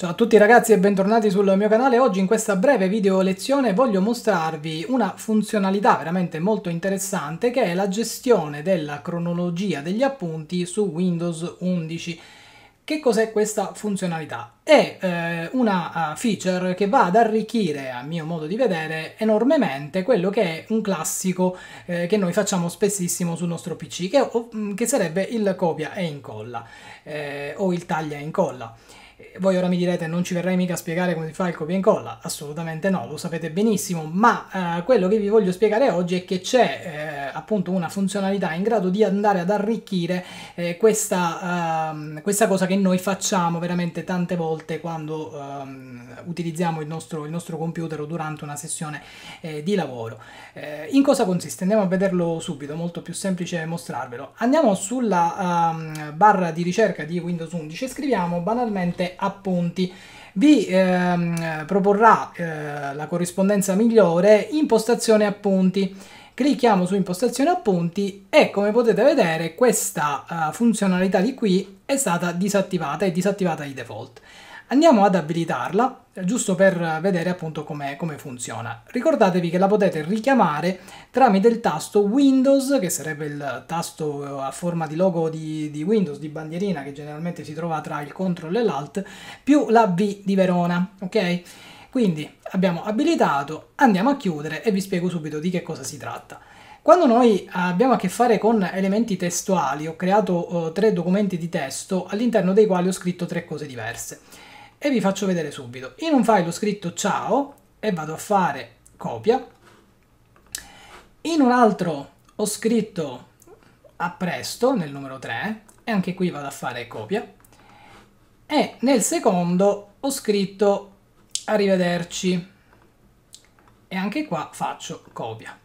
Ciao a tutti ragazzi e bentornati sul mio canale. Oggi in questa breve video lezione voglio mostrarvi una funzionalità veramente molto interessante che è la gestione della cronologia degli appunti su Windows 11. Che cos'è questa funzionalità? È eh, una eh, feature che va ad arricchire, a mio modo di vedere, enormemente quello che è un classico eh, che noi facciamo spessissimo sul nostro PC, che, mm, che sarebbe il copia e incolla eh, o il taglia e incolla. Voi ora mi direte non ci verrai mica a spiegare come si fa il copia e incolla, assolutamente no, lo sapete benissimo, ma eh, quello che vi voglio spiegare oggi è che c'è eh, appunto una funzionalità in grado di andare ad arricchire eh, questa, uh, questa, cosa che noi facciamo veramente tante volte quando uh, utilizziamo il nostro, il nostro, computer o durante una sessione eh, di lavoro. Eh, in cosa consiste? Andiamo a vederlo subito, molto più semplice mostrarvelo. Andiamo sulla um, barra di ricerca di Windows 11 e scriviamo banalmente appunti vi ehm, proporrà eh, la corrispondenza migliore impostazione appunti Clicchiamo su impostazione appunti e come potete vedere questa uh, funzionalità di qui è stata disattivata, e disattivata di default. Andiamo ad abilitarla, giusto per vedere appunto come com funziona. Ricordatevi che la potete richiamare tramite il tasto Windows, che sarebbe il tasto eh, a forma di logo di, di Windows, di bandierina, che generalmente si trova tra il CTRL e l'ALT, più la V di Verona, ok? Quindi abbiamo abilitato, andiamo a chiudere e vi spiego subito di che cosa si tratta. Quando noi abbiamo a che fare con elementi testuali, ho creato eh, tre documenti di testo all'interno dei quali ho scritto tre cose diverse. E vi faccio vedere subito. In un file ho scritto ciao e vado a fare copia. In un altro ho scritto a presto nel numero 3 e anche qui vado a fare copia. E nel secondo ho scritto arrivederci e anche qua faccio copia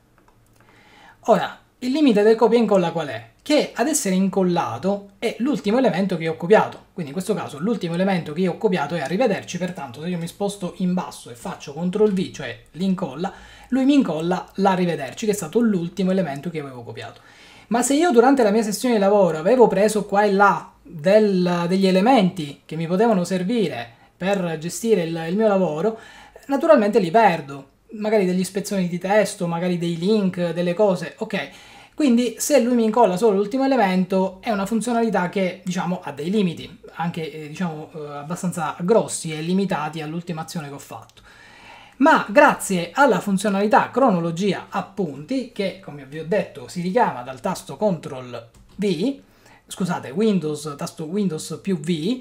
ora il limite del copia e incolla qual è? che ad essere incollato è l'ultimo elemento che ho copiato quindi in questo caso l'ultimo elemento che io ho copiato è arrivederci pertanto se io mi sposto in basso e faccio CTRL V cioè l'incolla lui mi incolla l'arrivederci che è stato l'ultimo elemento che avevo copiato ma se io durante la mia sessione di lavoro avevo preso qua e là del, degli elementi che mi potevano servire per gestire il, il mio lavoro, naturalmente li perdo, magari degli ispezioni di testo, magari dei link, delle cose, ok. Quindi se lui mi incolla solo l'ultimo elemento è una funzionalità che diciamo ha dei limiti, anche eh, diciamo eh, abbastanza grossi e limitati all'ultima azione che ho fatto. Ma grazie alla funzionalità cronologia appunti, che come vi ho detto si richiama dal tasto CTRL V, scusate Windows, tasto Windows più V,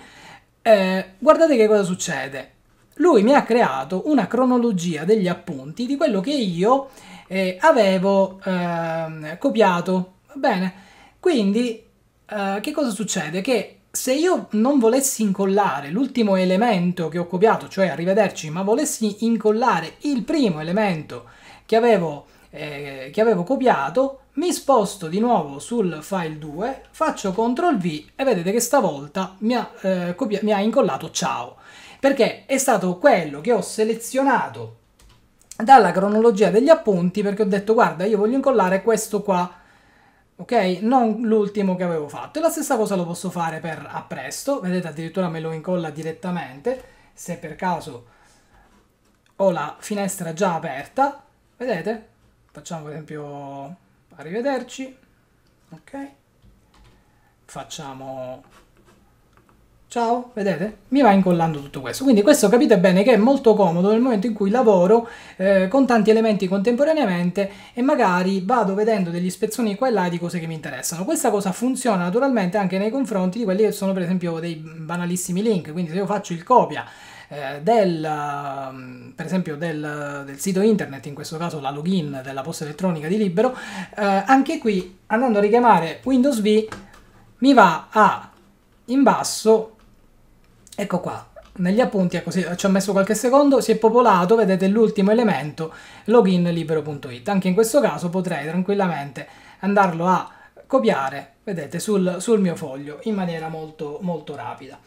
eh, guardate che cosa succede. Lui mi ha creato una cronologia degli appunti di quello che io eh, avevo eh, copiato. Va bene? Quindi, eh, che cosa succede? Che se io non volessi incollare l'ultimo elemento che ho copiato, cioè arrivederci, ma volessi incollare il primo elemento che avevo copiato, eh, che avevo copiato, mi sposto di nuovo sul file 2, faccio CTRL V e vedete che stavolta mi ha, eh, mi ha incollato ciao, perché è stato quello che ho selezionato dalla cronologia degli appunti perché ho detto guarda io voglio incollare questo qua ok non l'ultimo che avevo fatto e la stessa cosa lo posso fare per appresto vedete addirittura me lo incolla direttamente se per caso ho la finestra già aperta vedete facciamo per esempio arrivederci ok facciamo Ciao, vedete? Mi va incollando tutto questo. Quindi questo capite bene che è molto comodo nel momento in cui lavoro eh, con tanti elementi contemporaneamente e magari vado vedendo degli spezzoni qua e là di cose che mi interessano. Questa cosa funziona naturalmente anche nei confronti di quelli che sono per esempio dei banalissimi link, quindi se io faccio il copia eh, del, mm, per esempio del, del, sito internet, in questo caso la login della posta elettronica di Libero, eh, anche qui andando a richiamare Windows V mi va a in basso Ecco qua, negli appunti, ecco, sì, ci ho messo qualche secondo, si è popolato, vedete l'ultimo elemento, login libero.it. Anche in questo caso potrei tranquillamente andarlo a copiare, vedete, sul, sul mio foglio in maniera molto, molto rapida.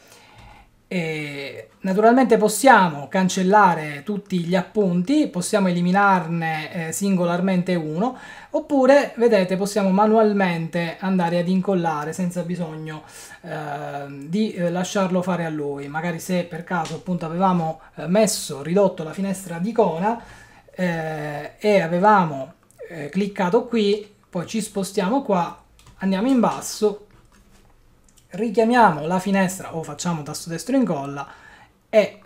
E naturalmente possiamo cancellare tutti gli appunti, possiamo eliminarne eh, singolarmente uno, oppure, vedete, possiamo manualmente andare ad incollare senza bisogno ehm, eh, di lasciarlo fare a lui. Magari se per caso appunto avevamo eh, messo, ridotto la finestra di icona eh, e avevamo cliccato qui, poi ci spostiamo qua, andiamo in basso, richiamiamo la finestra o facciamo tasto destro incolla e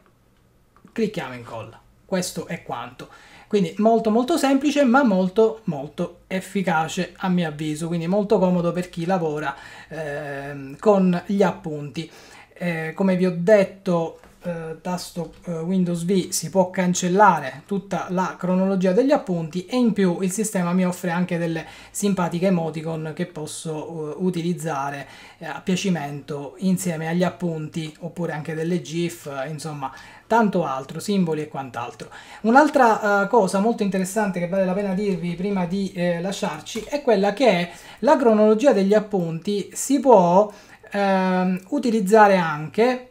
clicchiamo incolla. Questo è quanto. Quindi molto molto semplice ma molto molto efficace a mio avviso, quindi molto comodo per chi lavora eh, con gli appunti. Eh, come vi ho detto eh, tasto eh, Windows V si può cancellare tutta la cronologia degli appunti e in più il sistema mi offre anche delle simpatiche emoticon che posso eh, utilizzare eh, a piacimento insieme agli appunti oppure anche delle GIF, insomma tanto altro, simboli e quant'altro. Un'altra uh, cosa molto interessante che vale la pena dirvi prima di eh, lasciarci è quella che la cronologia degli appunti si può eh, utilizzare anche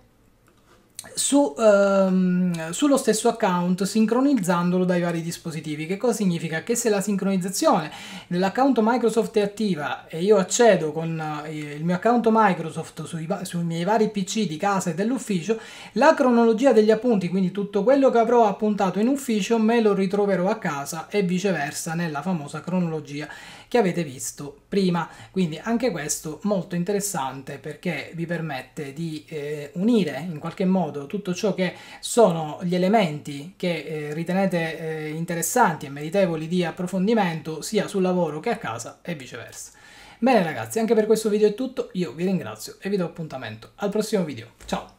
su, ehm, sullo stesso account sincronizzandolo dai vari dispositivi. Che cosa significa? Che se la sincronizzazione dell'account Microsoft è attiva e io accedo con eh, il mio account Microsoft sui, sui, miei vari PC di casa e dell'ufficio, la cronologia degli appunti, quindi tutto quello che avrò appuntato in ufficio, me lo ritroverò a casa e viceversa nella famosa cronologia che avete visto prima. Quindi anche questo molto interessante perché vi permette di eh, unire in qualche modo modo tutto ciò che sono gli elementi che eh, ritenete eh, interessanti e meritevoli di approfondimento sia sul lavoro che a casa e viceversa. Bene ragazzi, anche per questo video è tutto, io vi ringrazio e vi do appuntamento al prossimo video. Ciao!